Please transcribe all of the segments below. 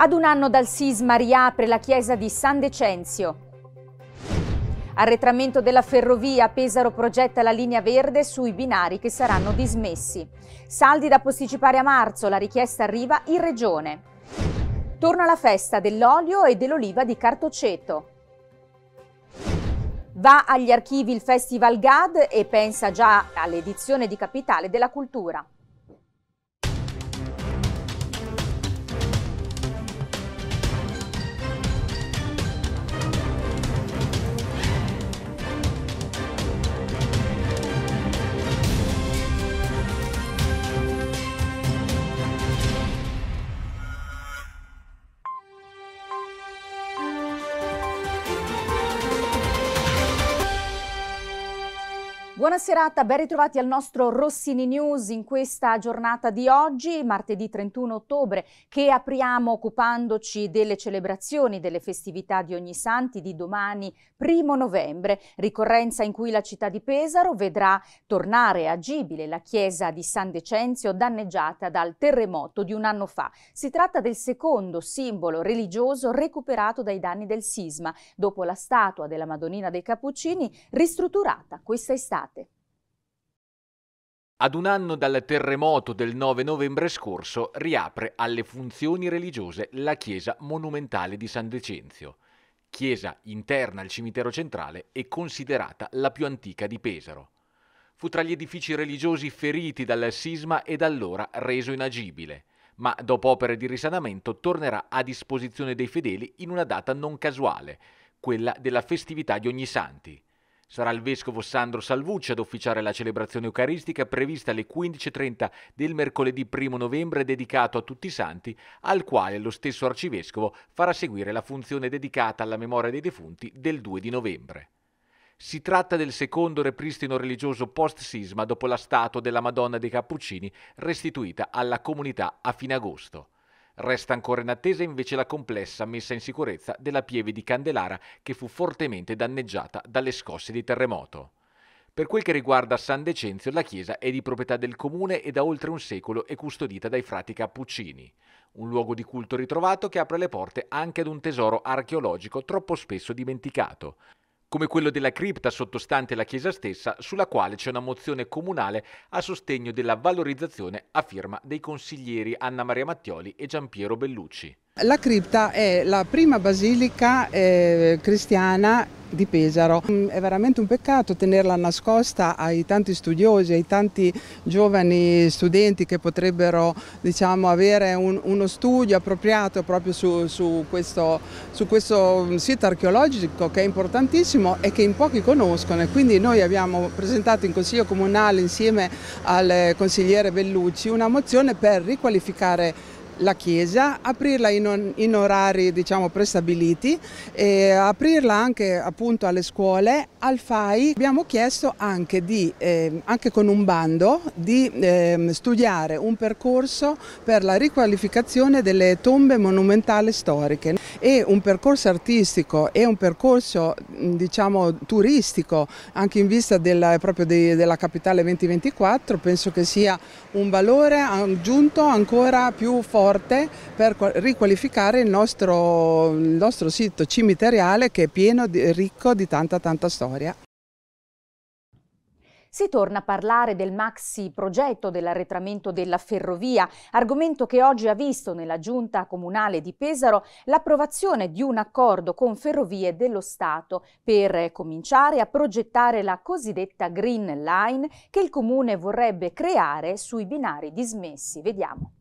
Ad un anno dal sisma riapre la chiesa di San Decenzio. Arretramento della ferrovia, Pesaro progetta la linea verde sui binari che saranno dismessi. Saldi da posticipare a marzo, la richiesta arriva in regione. Torna la festa dell'olio e dell'oliva di Cartoceto. Va agli archivi il Festival GAD e pensa già all'edizione di Capitale della Cultura. Buona serata, ben ritrovati al nostro Rossini News in questa giornata di oggi, martedì 31 ottobre, che apriamo occupandoci delle celebrazioni, delle festività di Ogni Santi di domani, primo novembre, ricorrenza in cui la città di Pesaro vedrà tornare agibile la chiesa di San Decenzio danneggiata dal terremoto di un anno fa. Si tratta del secondo simbolo religioso recuperato dai danni del sisma, dopo la statua della Madonnina dei Cappuccini ristrutturata questa estate ad un anno dal terremoto del 9 novembre scorso riapre alle funzioni religiose la chiesa monumentale di San Decenzio, chiesa interna al cimitero centrale e considerata la più antica di Pesaro. Fu tra gli edifici religiosi feriti dal sisma e da allora reso inagibile, ma dopo opere di risanamento tornerà a disposizione dei fedeli in una data non casuale, quella della festività di ogni santi. Sarà il vescovo Sandro Salvucci ad officiare la celebrazione eucaristica prevista alle 15.30 del mercoledì 1 novembre dedicato a tutti i santi, al quale lo stesso arcivescovo farà seguire la funzione dedicata alla memoria dei defunti del 2 di novembre. Si tratta del secondo ripristino religioso post-sisma dopo la statua della Madonna dei Cappuccini restituita alla comunità a fine agosto. Resta ancora in attesa invece la complessa messa in sicurezza della pieve di Candelara che fu fortemente danneggiata dalle scosse di terremoto. Per quel che riguarda San Decenzio, la chiesa è di proprietà del comune e da oltre un secolo è custodita dai frati Cappuccini, un luogo di culto ritrovato che apre le porte anche ad un tesoro archeologico troppo spesso dimenticato, come quello della cripta sottostante la chiesa stessa, sulla quale c'è una mozione comunale a sostegno della valorizzazione a firma dei consiglieri Anna Maria Mattioli e Giampiero Bellucci. La cripta è la prima basilica eh, cristiana di Pesaro. Mm, è veramente un peccato tenerla nascosta ai tanti studiosi, ai tanti giovani studenti che potrebbero diciamo, avere un, uno studio appropriato proprio su, su, questo, su, questo, sito archeologico che è importantissimo e che in pochi conoscono. E quindi noi abbiamo presentato in Consiglio Comunale insieme al eh, consigliere Bellucci una mozione per riqualificare la chiesa, aprirla in, on, in orari diciamo, prestabiliti, e aprirla anche appunto alle scuole, al FAI. Abbiamo chiesto anche, di, eh, anche con un bando di eh, studiare un percorso per la riqualificazione delle tombe monumentali storiche e un percorso artistico e un percorso diciamo, turistico anche in vista della, di, della capitale 2024 penso che sia un valore aggiunto ancora più forte per riqualificare il nostro, il nostro sito cimiteriale che è pieno, di, ricco di tanta tanta storia. Si torna a parlare del maxi progetto dell'arretramento della ferrovia, argomento che oggi ha visto nella giunta comunale di Pesaro l'approvazione di un accordo con Ferrovie dello Stato per cominciare a progettare la cosiddetta Green Line che il comune vorrebbe creare sui binari dismessi. Vediamo.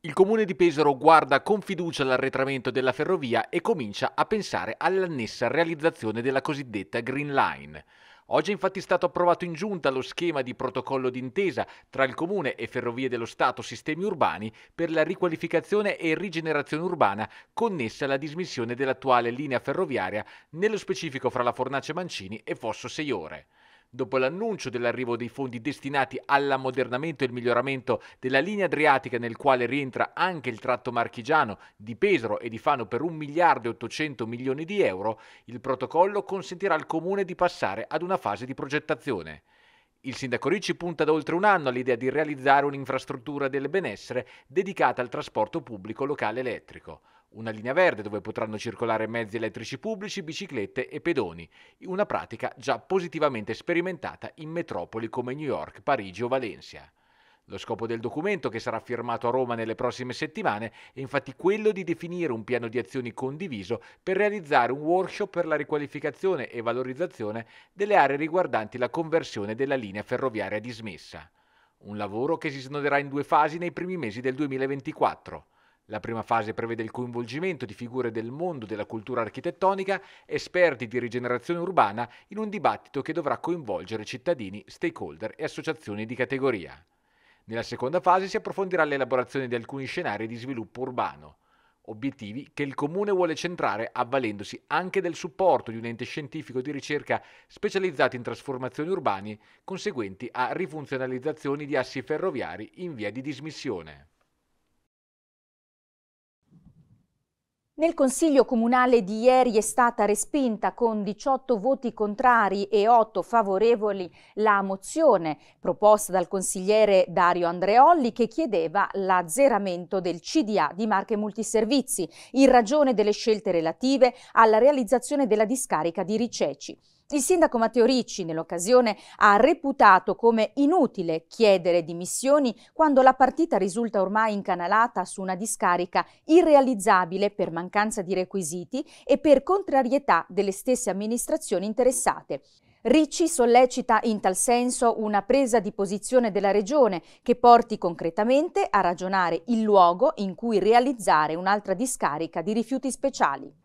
Il comune di Pesaro guarda con fiducia l'arretramento della ferrovia e comincia a pensare all'annessa realizzazione della cosiddetta Green Line. Oggi è infatti stato approvato in giunta lo schema di protocollo d'intesa tra il Comune e Ferrovie dello Stato Sistemi Urbani per la riqualificazione e rigenerazione urbana connessa alla dismissione dell'attuale linea ferroviaria, nello specifico fra la Fornace Mancini e Fosso Seiore. Dopo l'annuncio dell'arrivo dei fondi destinati all'ammodernamento e il miglioramento della linea adriatica nel quale rientra anche il tratto marchigiano di Pesaro e di Fano per 1 miliardo e 800 milioni di euro, il protocollo consentirà al comune di passare ad una fase di progettazione. Il sindaco Ricci punta da oltre un anno all'idea di realizzare un'infrastruttura del benessere dedicata al trasporto pubblico locale elettrico una linea verde dove potranno circolare mezzi elettrici pubblici, biciclette e pedoni, una pratica già positivamente sperimentata in metropoli come New York, Parigi o Valencia. Lo scopo del documento, che sarà firmato a Roma nelle prossime settimane, è infatti quello di definire un piano di azioni condiviso per realizzare un workshop per la riqualificazione e valorizzazione delle aree riguardanti la conversione della linea ferroviaria dismessa. Un lavoro che si snoderà in due fasi nei primi mesi del 2024. La prima fase prevede il coinvolgimento di figure del mondo della cultura architettonica, esperti di rigenerazione urbana, in un dibattito che dovrà coinvolgere cittadini, stakeholder e associazioni di categoria. Nella seconda fase si approfondirà l'elaborazione di alcuni scenari di sviluppo urbano, obiettivi che il Comune vuole centrare avvalendosi anche del supporto di un ente scientifico di ricerca specializzato in trasformazioni urbane conseguenti a rifunzionalizzazioni di assi ferroviari in via di dismissione. Nel Consiglio Comunale di ieri è stata respinta con 18 voti contrari e 8 favorevoli la mozione proposta dal consigliere Dario Andreolli che chiedeva l'azzeramento del CDA di Marche Multiservizi in ragione delle scelte relative alla realizzazione della discarica di Riceci. Il sindaco Matteo Ricci nell'occasione ha reputato come inutile chiedere dimissioni quando la partita risulta ormai incanalata su una discarica irrealizzabile per mancanza di requisiti e per contrarietà delle stesse amministrazioni interessate. Ricci sollecita in tal senso una presa di posizione della Regione che porti concretamente a ragionare il luogo in cui realizzare un'altra discarica di rifiuti speciali.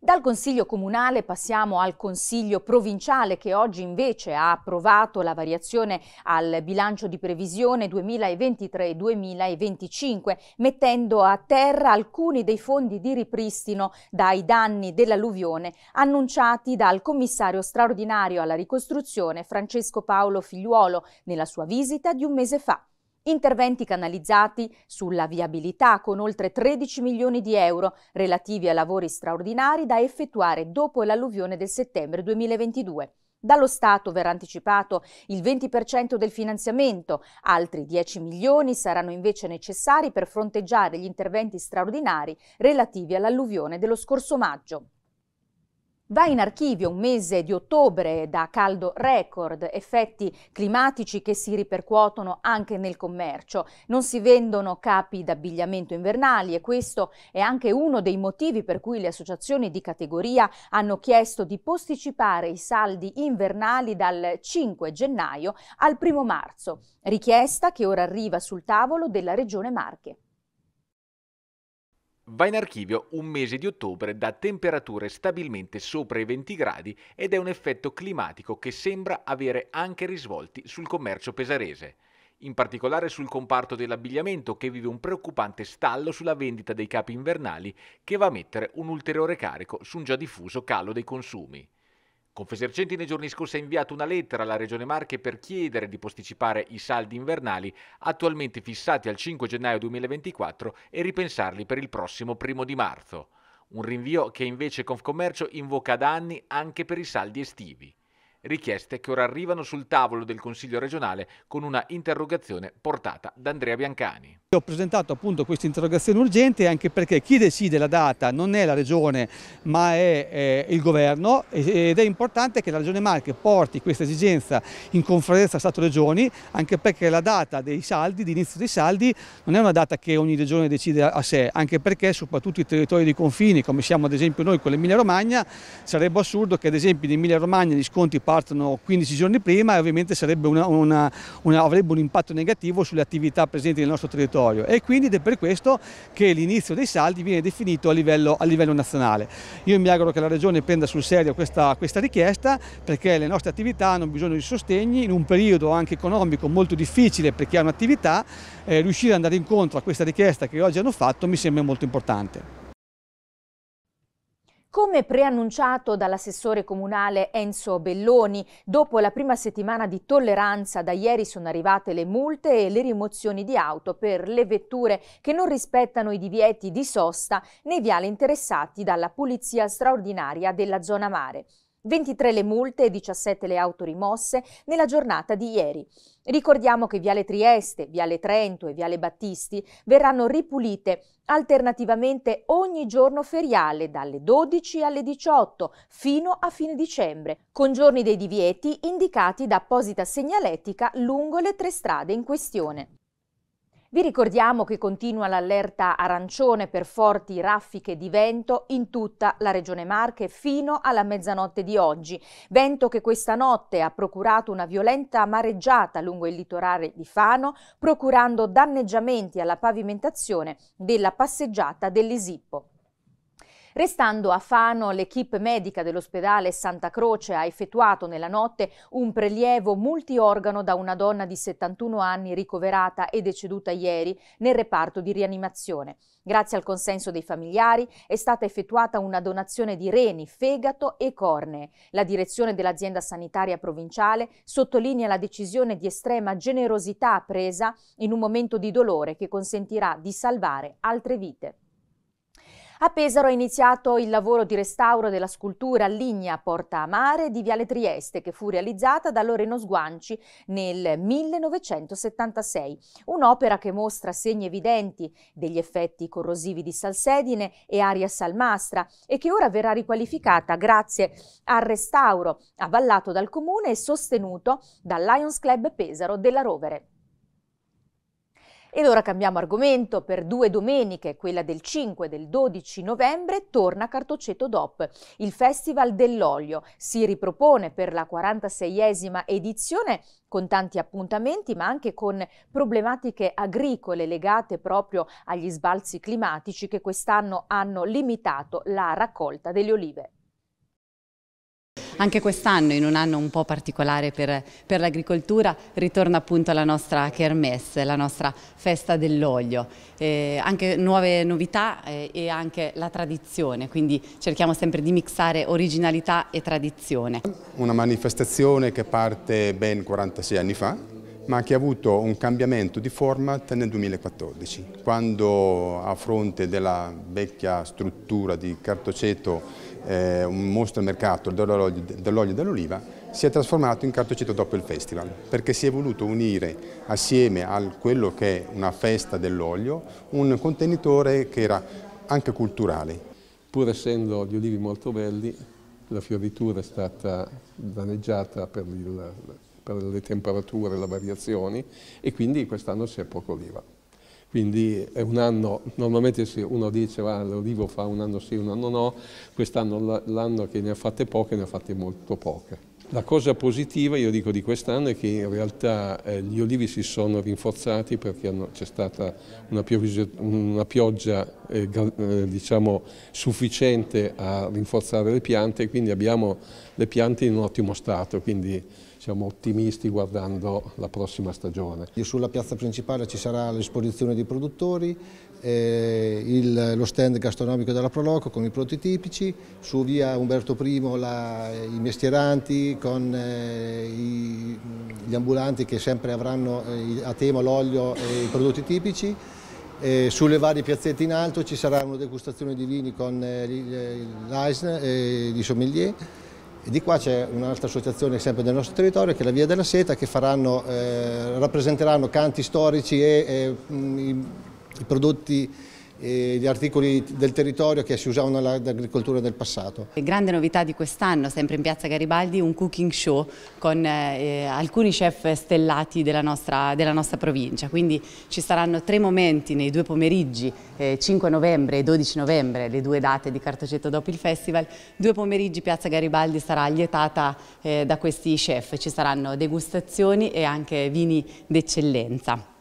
Dal Consiglio Comunale passiamo al Consiglio Provinciale che oggi invece ha approvato la variazione al bilancio di previsione 2023-2025 mettendo a terra alcuni dei fondi di ripristino dai danni dell'alluvione annunciati dal commissario straordinario alla ricostruzione Francesco Paolo Figliuolo nella sua visita di un mese fa. Interventi canalizzati sulla viabilità con oltre 13 milioni di euro relativi a lavori straordinari da effettuare dopo l'alluvione del settembre 2022. Dallo Stato verrà anticipato il 20% del finanziamento, altri 10 milioni saranno invece necessari per fronteggiare gli interventi straordinari relativi all'alluvione dello scorso maggio. Va in archivio un mese di ottobre da caldo record, effetti climatici che si ripercuotono anche nel commercio. Non si vendono capi d'abbigliamento invernali e questo è anche uno dei motivi per cui le associazioni di categoria hanno chiesto di posticipare i saldi invernali dal 5 gennaio al 1 marzo, richiesta che ora arriva sul tavolo della Regione Marche. Va in archivio un mese di ottobre da temperature stabilmente sopra i 20 gradi ed è un effetto climatico che sembra avere anche risvolti sul commercio pesarese. In particolare sul comparto dell'abbigliamento che vive un preoccupante stallo sulla vendita dei capi invernali che va a mettere un ulteriore carico su un già diffuso calo dei consumi. Confesercenti nei giorni scorsi ha inviato una lettera alla Regione Marche per chiedere di posticipare i saldi invernali attualmente fissati al 5 gennaio 2024 e ripensarli per il prossimo primo di marzo. Un rinvio che invece Confcommercio invoca da anni anche per i saldi estivi richieste che ora arrivano sul tavolo del Consiglio regionale con una interrogazione portata da Andrea Biancani. Ho presentato appunto questa interrogazione urgente anche perché chi decide la data non è la regione ma è eh, il governo ed è importante che la regione Marche porti questa esigenza in conferenza Stato-Regioni anche perché la data dei saldi, di inizio dei saldi, non è una data che ogni regione decide a sé anche perché soprattutto i territori di confini come siamo ad esempio noi con l'Emilia Romagna sarebbe assurdo che ad esempio in Emilia Romagna gli sconti partono 15 giorni prima e ovviamente una, una, una, avrebbe un impatto negativo sulle attività presenti nel nostro territorio e quindi ed è per questo che l'inizio dei saldi viene definito a livello, a livello nazionale. Io mi auguro che la Regione prenda sul serio questa, questa richiesta perché le nostre attività hanno bisogno di sostegni in un periodo anche economico molto difficile per chi ha un'attività, eh, riuscire ad andare incontro a questa richiesta che oggi hanno fatto mi sembra molto importante. Come preannunciato dall'assessore comunale Enzo Belloni, dopo la prima settimana di tolleranza da ieri sono arrivate le multe e le rimozioni di auto per le vetture che non rispettano i divieti di sosta nei viali interessati dalla pulizia straordinaria della zona mare. 23 le multe e 17 le auto rimosse nella giornata di ieri. Ricordiamo che Viale Trieste, Viale Trento e Viale Battisti verranno ripulite alternativamente ogni giorno feriale dalle 12 alle 18 fino a fine dicembre, con giorni dei divieti indicati da apposita segnaletica lungo le tre strade in questione. Vi ricordiamo che continua l'allerta arancione per forti raffiche di vento in tutta la regione Marche fino alla mezzanotte di oggi. Vento che questa notte ha procurato una violenta mareggiata lungo il litorale di Fano, procurando danneggiamenti alla pavimentazione della passeggiata dell'Isippo. Restando a Fano, l'equipe medica dell'ospedale Santa Croce ha effettuato nella notte un prelievo multiorgano da una donna di 71 anni ricoverata e deceduta ieri nel reparto di rianimazione. Grazie al consenso dei familiari è stata effettuata una donazione di reni, fegato e cornee. La direzione dell'azienda sanitaria provinciale sottolinea la decisione di estrema generosità presa in un momento di dolore che consentirà di salvare altre vite. A Pesaro è iniziato il lavoro di restauro della scultura Ligna Porta a Mare di Viale Trieste che fu realizzata da Loreno Sguanci nel 1976. Un'opera che mostra segni evidenti degli effetti corrosivi di salsedine e aria salmastra e che ora verrà riqualificata grazie al restauro avallato dal comune e sostenuto dal Lions Club Pesaro della Rovere. Ed ora cambiamo argomento, per due domeniche, quella del 5 e del 12 novembre, torna Cartoceto DOP, il Festival dell'Olio. Si ripropone per la 46esima edizione con tanti appuntamenti ma anche con problematiche agricole legate proprio agli sbalzi climatici che quest'anno hanno limitato la raccolta delle olive. Anche quest'anno, in un anno un po' particolare per, per l'agricoltura, ritorna appunto la nostra Kermesse, la nostra festa dell'olio. Eh, anche nuove novità eh, e anche la tradizione, quindi cerchiamo sempre di mixare originalità e tradizione. Una manifestazione che parte ben 46 anni fa, ma che ha avuto un cambiamento di format nel 2014, quando a fronte della vecchia struttura di cartoceto eh, un mostro al mercato dell'olio e dell'oliva, si è trasformato in cartocito dopo il festival, perché si è voluto unire assieme a quello che è una festa dell'olio, un contenitore che era anche culturale. Pur essendo gli olivi molto belli, la fioritura è stata danneggiata per, il, per le temperature, le variazioni e quindi quest'anno si è poco oliva. Quindi è un anno, normalmente uno dice ah, l'olivo fa un anno sì, un anno no, quest'anno l'anno che ne ha fatte poche, ne ha fatte molto poche. La cosa positiva, io dico di quest'anno, è che in realtà eh, gli olivi si sono rinforzati perché c'è stata una, piovise, una pioggia eh, eh, diciamo, sufficiente a rinforzare le piante, quindi abbiamo le piante in un ottimo stato, quindi siamo ottimisti guardando la prossima stagione. Sulla piazza principale ci sarà l'esposizione dei produttori, eh, il, lo stand gastronomico della Proloco con i prodotti tipici, su via Umberto I la, eh, i mestieranti con eh, i, gli ambulanti che sempre avranno eh, a tema l'olio e i prodotti tipici. Eh, sulle varie piazzette in alto ci sarà una degustazione di vini con eh, l'Eisner eh, eh, di Sommelier e di qua c'è un'altra associazione sempre del nostro territorio che è la Via della Seta che faranno, eh, rappresenteranno canti storici e, e mh, mm, i, i prodotti gli articoli del territorio che si usavano nell'agricoltura del passato. Grande novità di quest'anno, sempre in Piazza Garibaldi, un cooking show con eh, alcuni chef stellati della nostra, della nostra, provincia, quindi ci saranno tre momenti nei due pomeriggi, eh, 5 novembre e 12 novembre, le due date di Cartocetto dopo il festival, due pomeriggi Piazza Garibaldi sarà lietata eh, da questi chef, ci saranno degustazioni e anche vini d'eccellenza.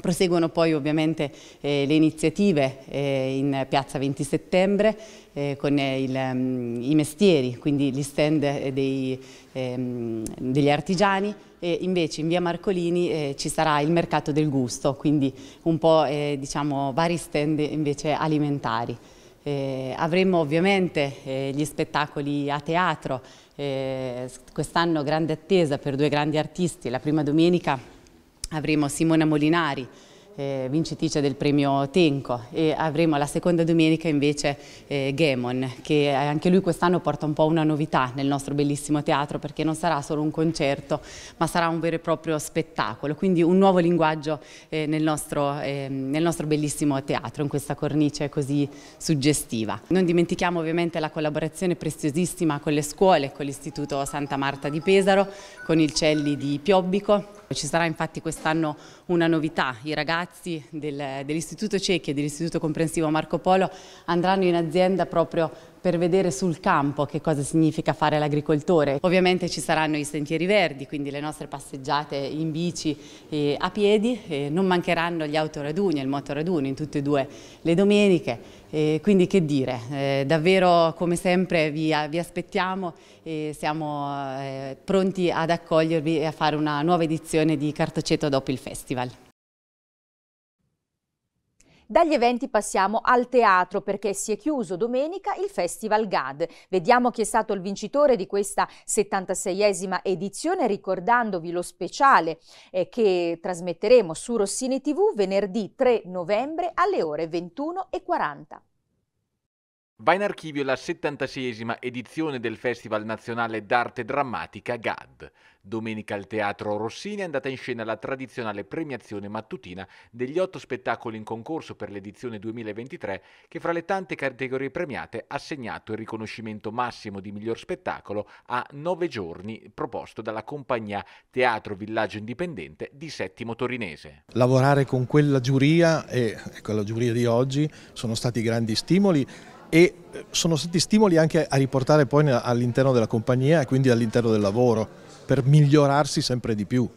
Proseguono poi ovviamente eh, le iniziative eh, in piazza 20 settembre eh, con il, um, i mestieri, quindi gli stand eh, dei, ehm, degli artigiani e invece in via Marcolini eh, ci sarà il mercato del gusto, quindi un po' eh, diciamo, vari stand invece alimentari. Eh, avremo ovviamente eh, gli spettacoli a teatro, eh, quest'anno grande attesa per due grandi artisti, la prima domenica avremo Simona Molinari, eh, vincitrice del premio Tenco e avremo la seconda domenica invece eh, Gemon che anche lui quest'anno porta un po' una novità nel nostro bellissimo teatro perché non sarà solo un concerto ma sarà un vero e proprio spettacolo quindi un nuovo linguaggio eh, nel, nostro, ehm, nel nostro bellissimo teatro in questa cornice così suggestiva. Non dimentichiamo ovviamente la collaborazione preziosissima con le scuole, con l'Istituto Santa Marta di Pesaro, con il Celli di Piobbico ci sarà infatti quest'anno una novità, i ragazzi del, dell'Istituto Cecchi e dell'Istituto Comprensivo Marco Polo andranno in azienda proprio per vedere sul campo che cosa significa fare l'agricoltore. Ovviamente ci saranno i sentieri verdi, quindi le nostre passeggiate in bici e a piedi, e non mancheranno gli autoraduni e il motoraduni in tutte e due le domeniche. E quindi che dire, eh, davvero come sempre vi, vi aspettiamo e siamo eh, pronti ad accogliervi e a fare una nuova edizione di Cartoceto dopo il festival. Dagli eventi passiamo al teatro perché si è chiuso domenica il Festival GAD. Vediamo chi è stato il vincitore di questa 76esima edizione ricordandovi lo speciale eh, che trasmetteremo su Rossini TV venerdì 3 novembre alle ore 21.40. Va in archivio la 76esima edizione del Festival Nazionale d'Arte Drammatica GAD. Domenica al Teatro Rossini è andata in scena la tradizionale premiazione mattutina degli otto spettacoli in concorso per l'edizione 2023 che fra le tante categorie premiate ha assegnato il riconoscimento massimo di miglior spettacolo a nove giorni proposto dalla compagnia Teatro Villaggio Indipendente di Settimo Torinese. Lavorare con quella giuria e con la giuria di oggi sono stati grandi stimoli e eh, sono stati stimoli anche a riportare poi all'interno della compagnia e quindi all'interno del lavoro per migliorarsi sempre di più.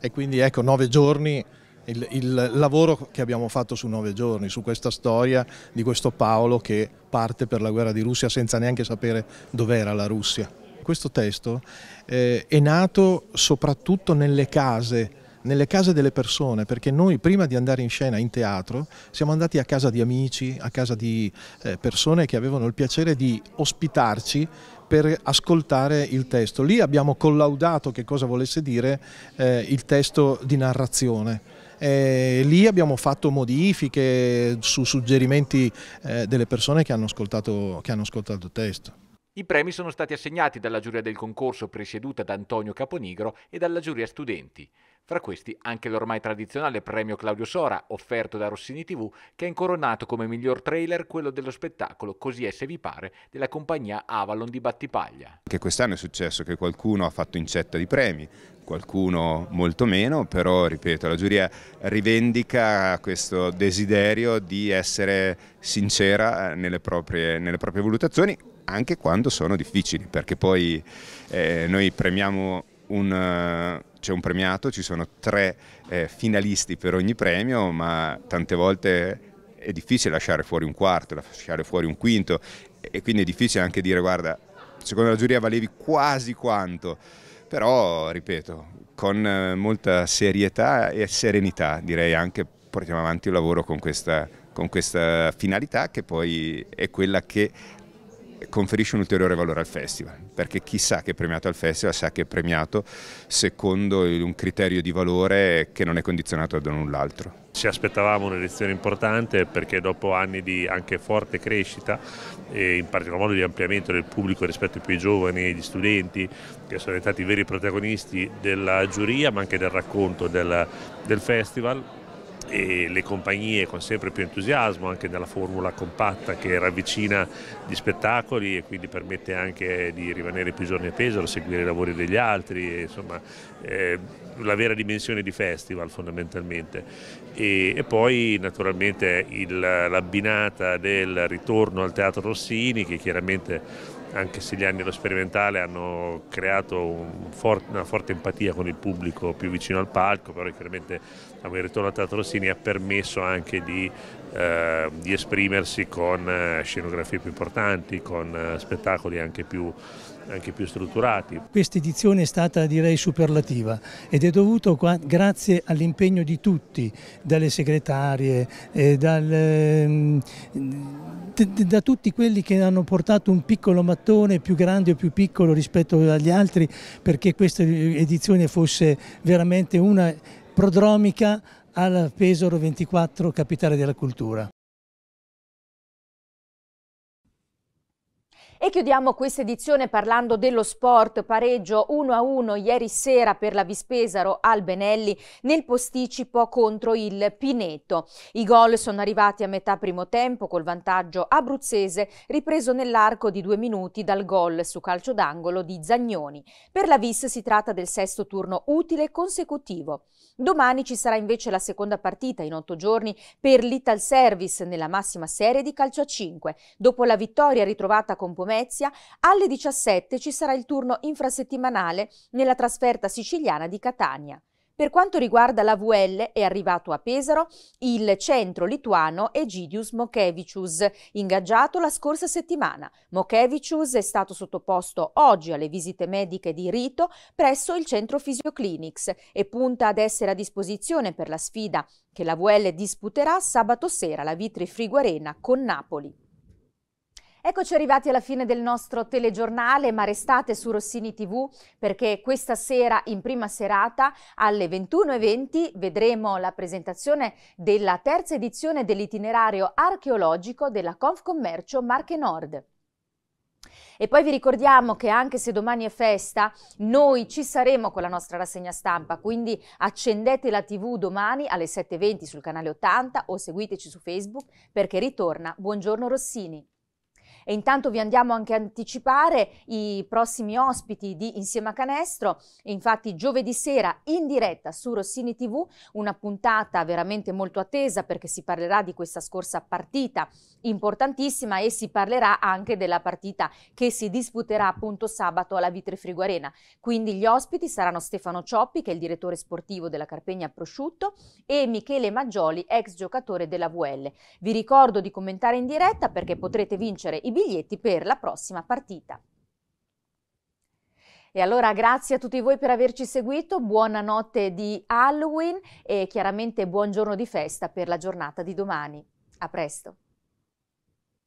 E quindi ecco, nove giorni, il, il lavoro che abbiamo fatto su nove giorni, su questa storia di questo Paolo che parte per la guerra di Russia senza neanche sapere dov'era la Russia. Questo testo eh, è nato soprattutto nelle case nelle case delle persone, perché noi prima di andare in scena in teatro siamo andati a casa di amici, a casa di eh, persone che avevano il piacere di ospitarci per ascoltare il testo. Lì abbiamo collaudato che cosa volesse dire eh, il testo di narrazione. E lì abbiamo fatto modifiche su suggerimenti eh, delle persone che hanno, ascoltato, che hanno ascoltato il testo. I premi sono stati assegnati dalla giuria del concorso presieduta da Antonio Caponigro e dalla giuria studenti. Fra questi anche l'ormai tradizionale premio Claudio Sora, offerto da Rossini TV, che ha incoronato come miglior trailer quello dello spettacolo Così è se vi pare della compagnia Avalon di Battipaglia. Anche quest'anno è successo che qualcuno ha fatto incetta di premi, qualcuno molto meno, però ripeto, la giuria rivendica questo desiderio di essere sincera nelle proprie, nelle proprie valutazioni, anche quando sono difficili, perché poi eh, noi premiamo un, c'è un premiato, ci sono tre eh, finalisti per ogni premio, ma tante volte è difficile lasciare fuori un quarto, lasciare fuori un quinto e quindi è difficile anche dire guarda, secondo la giuria valevi quasi quanto, però ripeto, con eh, molta serietà e serenità direi anche portiamo avanti il lavoro con questa, con questa finalità che poi è quella che conferisce un ulteriore valore al festival, perché chi sa che è premiato al festival sa che è premiato secondo un criterio di valore che non è condizionato da null'altro. Ci aspettavamo un'elezione importante perché dopo anni di anche forte crescita e in particolar modo di ampliamento del pubblico rispetto ai più giovani e gli studenti che sono diventati i veri protagonisti della giuria ma anche del racconto del, del festival e le compagnie con sempre più entusiasmo anche nella formula compatta che ravvicina gli spettacoli e quindi permette anche di rimanere più giorni a Pesaro, seguire i lavori degli altri, e, insomma eh, la vera dimensione di festival fondamentalmente. E, e poi naturalmente l'abbinata del ritorno al Teatro Rossini che chiaramente anche se gli anni dello sperimentale hanno creato un for una forte empatia con il pubblico più vicino al palco, però chiaramente diciamo, il ritorno a Teatro Rossini ha permesso anche di eh, di esprimersi con eh, scenografie più importanti, con eh, spettacoli anche più, anche più strutturati. Questa edizione è stata direi superlativa ed è dovuto grazie all'impegno di tutti, dalle segretarie, eh, dal, ehm, da tutti quelli che hanno portato un piccolo mattone più grande o più piccolo rispetto agli altri perché questa edizione fosse veramente una prodromica al Pesaro 24 Capitale della Cultura. E chiudiamo questa edizione parlando dello sport, pareggio 1-1 ieri sera per la Vispesaro al Benelli nel posticipo contro il Pineto. I gol sono arrivati a metà primo tempo col vantaggio abruzzese ripreso nell'arco di due minuti dal gol su calcio d'angolo di Zagnoni. Per la Vis si tratta del sesto turno utile consecutivo. Domani ci sarà invece la seconda partita in otto giorni per l'Ital Service nella massima serie di calcio a 5. Dopo la vittoria ritrovata con Pomeriggio Venezia, alle 17 ci sarà il turno infrasettimanale nella trasferta siciliana di Catania. Per quanto riguarda la VL, è arrivato a Pesaro il centro lituano Egidius Mokevicius, ingaggiato la scorsa settimana. Mokevicius è stato sottoposto oggi alle visite mediche di rito presso il centro Physioclinics e punta ad essere a disposizione per la sfida che la VL disputerà sabato sera alla Vitri Friguarena con Napoli. Eccoci arrivati alla fine del nostro telegiornale, ma restate su Rossini TV perché questa sera in prima serata alle 21.20 vedremo la presentazione della terza edizione dell'itinerario archeologico della Confcommercio Marche Nord. E poi vi ricordiamo che anche se domani è festa, noi ci saremo con la nostra rassegna stampa, quindi accendete la tv domani alle 7.20 sul canale 80 o seguiteci su Facebook perché ritorna Buongiorno Rossini. E intanto vi andiamo anche a anticipare i prossimi ospiti di Insieme a Canestro. Infatti giovedì sera in diretta su Rossini TV, una puntata veramente molto attesa perché si parlerà di questa scorsa partita importantissima e si parlerà anche della partita che si disputerà appunto sabato alla Vitre Frigo Arena. Quindi gli ospiti saranno Stefano Cioppi, che è il direttore sportivo della Carpegna Prosciutto, e Michele Maggioli, ex giocatore della VL. Vi ricordo di commentare in diretta perché potrete vincere i biglietti per la prossima partita. E allora grazie a tutti voi per averci seguito, buona notte di Halloween e chiaramente buongiorno di festa per la giornata di domani. A presto!